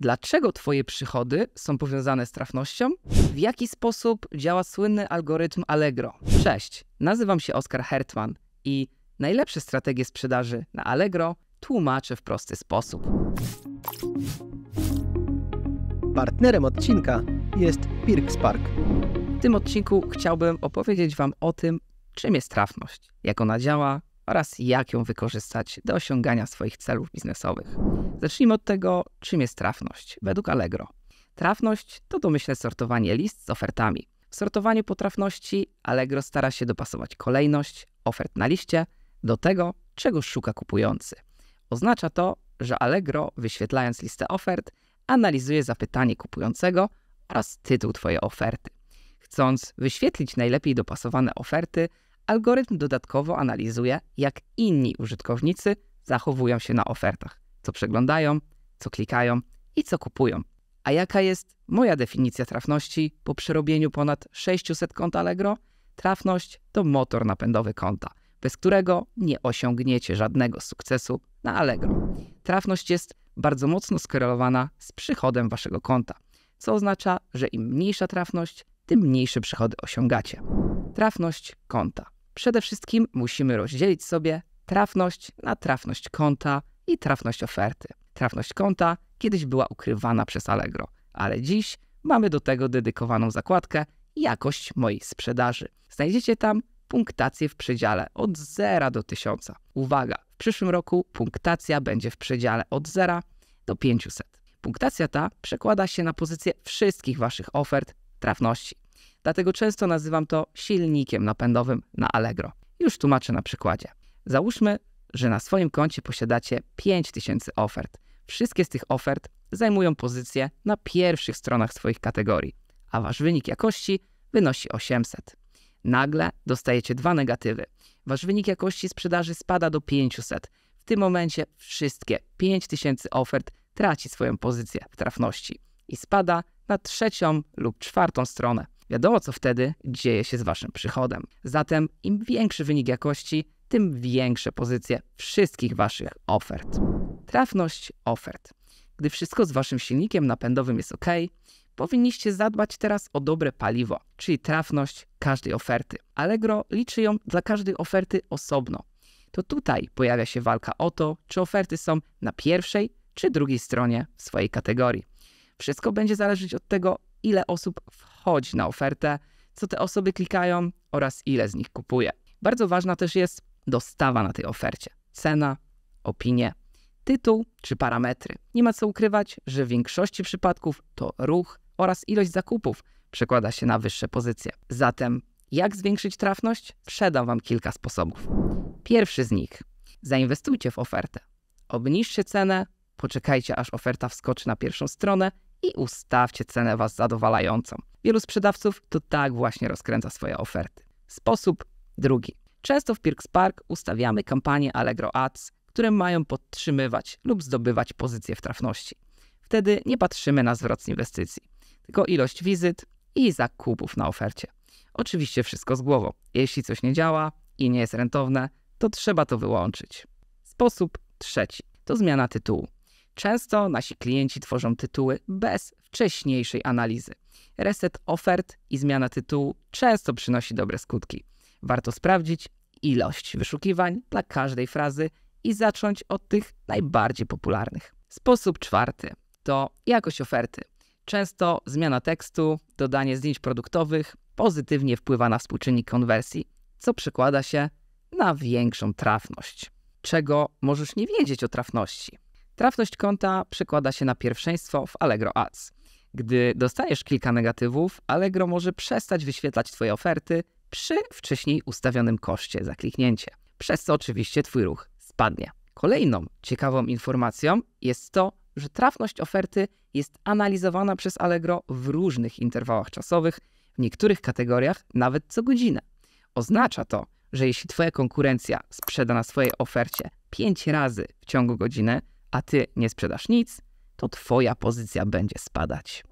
Dlaczego Twoje przychody są powiązane z trafnością? W jaki sposób działa słynny algorytm Allegro? Cześć, nazywam się Oskar Hertman i najlepsze strategie sprzedaży na Allegro tłumaczę w prosty sposób. Partnerem odcinka jest Pirkspark. W tym odcinku chciałbym opowiedzieć Wam o tym, czym jest trafność, jak ona działa oraz jak ją wykorzystać do osiągania swoich celów biznesowych. Zacznijmy od tego, czym jest trafność według Allegro. Trafność to domyślne sortowanie list z ofertami. W sortowaniu po trafności Allegro stara się dopasować kolejność ofert na liście do tego, czego szuka kupujący. Oznacza to, że Allegro, wyświetlając listę ofert, analizuje zapytanie kupującego oraz tytuł Twojej oferty. Chcąc wyświetlić najlepiej dopasowane oferty, algorytm dodatkowo analizuje, jak inni użytkownicy zachowują się na ofertach co przeglądają, co klikają i co kupują. A jaka jest moja definicja trafności po przerobieniu ponad 600 kont Allegro? Trafność to motor napędowy konta, bez którego nie osiągniecie żadnego sukcesu na Allegro. Trafność jest bardzo mocno skorelowana z przychodem waszego konta, co oznacza, że im mniejsza trafność, tym mniejsze przychody osiągacie. Trafność konta. Przede wszystkim musimy rozdzielić sobie trafność na trafność konta i trafność oferty. Trafność konta kiedyś była ukrywana przez Allegro, ale dziś mamy do tego dedykowaną zakładkę Jakość mojej sprzedaży. Znajdziecie tam punktację w przedziale od 0 do 1000. Uwaga, w przyszłym roku punktacja będzie w przedziale od 0 do 500. Punktacja ta przekłada się na pozycję wszystkich Waszych ofert trafności. Dlatego często nazywam to silnikiem napędowym na Allegro. Już tłumaczę na przykładzie. Załóżmy, że na swoim koncie posiadacie 5000 ofert. Wszystkie z tych ofert zajmują pozycje na pierwszych stronach swoich kategorii, a wasz wynik jakości wynosi 800. Nagle dostajecie dwa negatywy. Wasz wynik jakości sprzedaży spada do 500. W tym momencie wszystkie 5000 ofert traci swoją pozycję w trafności i spada na trzecią lub czwartą stronę. Wiadomo, co wtedy dzieje się z waszym przychodem. Zatem im większy wynik jakości, tym większe pozycje wszystkich Waszych ofert. Trafność ofert. Gdy wszystko z Waszym silnikiem napędowym jest ok, powinniście zadbać teraz o dobre paliwo, czyli trafność każdej oferty. Allegro liczy ją dla każdej oferty osobno. To tutaj pojawia się walka o to, czy oferty są na pierwszej czy drugiej stronie swojej kategorii. Wszystko będzie zależeć od tego, ile osób wchodzi na ofertę, co te osoby klikają oraz ile z nich kupuje. Bardzo ważna też jest dostawa na tej ofercie, cena, opinie, tytuł czy parametry. Nie ma co ukrywać, że w większości przypadków to ruch oraz ilość zakupów przekłada się na wyższe pozycje. Zatem, jak zwiększyć trafność? Przedam Wam kilka sposobów. Pierwszy z nich: zainwestujcie w ofertę. Obniżcie cenę, poczekajcie aż oferta wskoczy na pierwszą stronę i ustawcie cenę Was zadowalającą. Wielu sprzedawców to tak właśnie rozkręca swoje oferty. Sposób drugi. Często w Pirks Park ustawiamy kampanie Allegro Ads, które mają podtrzymywać lub zdobywać pozycje w trafności. Wtedy nie patrzymy na zwrot z inwestycji, tylko ilość wizyt i zakupów na ofercie. Oczywiście wszystko z głową. Jeśli coś nie działa i nie jest rentowne, to trzeba to wyłączyć. Sposób trzeci to zmiana tytułu. Często nasi klienci tworzą tytuły bez wcześniejszej analizy. Reset ofert i zmiana tytułu często przynosi dobre skutki. Warto sprawdzić ilość wyszukiwań dla każdej frazy i zacząć od tych najbardziej popularnych. Sposób czwarty to jakość oferty. Często zmiana tekstu, dodanie zdjęć produktowych pozytywnie wpływa na współczynnik konwersji, co przekłada się na większą trafność. Czego możesz nie wiedzieć o trafności? Trafność konta przekłada się na pierwszeństwo w Allegro Ads. Gdy dostajesz kilka negatywów, Allegro może przestać wyświetlać Twoje oferty przy wcześniej ustawionym koszcie za kliknięcie, przez co oczywiście Twój ruch spadnie. Kolejną ciekawą informacją jest to, że trafność oferty jest analizowana przez Allegro w różnych interwałach czasowych, w niektórych kategoriach nawet co godzinę. Oznacza to, że jeśli Twoja konkurencja sprzeda na swojej ofercie 5 razy w ciągu godziny, a Ty nie sprzedasz nic, to Twoja pozycja będzie spadać.